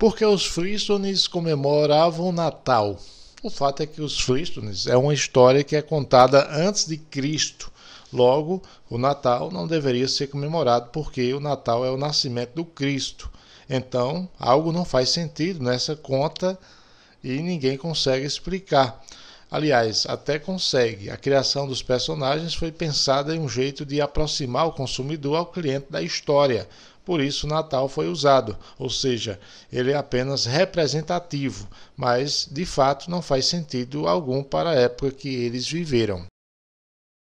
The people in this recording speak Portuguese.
porque os Fristones comemoravam Natal. O fato é que os Fristones é uma história que é contada antes de Cristo. Logo, o Natal não deveria ser comemorado porque o Natal é o nascimento do Cristo. Então, algo não faz sentido nessa conta e ninguém consegue explicar. Aliás, até consegue. A criação dos personagens foi pensada em um jeito de aproximar o consumidor ao cliente da história. Por isso, Natal foi usado, ou seja, ele é apenas representativo, mas de fato não faz sentido algum para a época que eles viveram.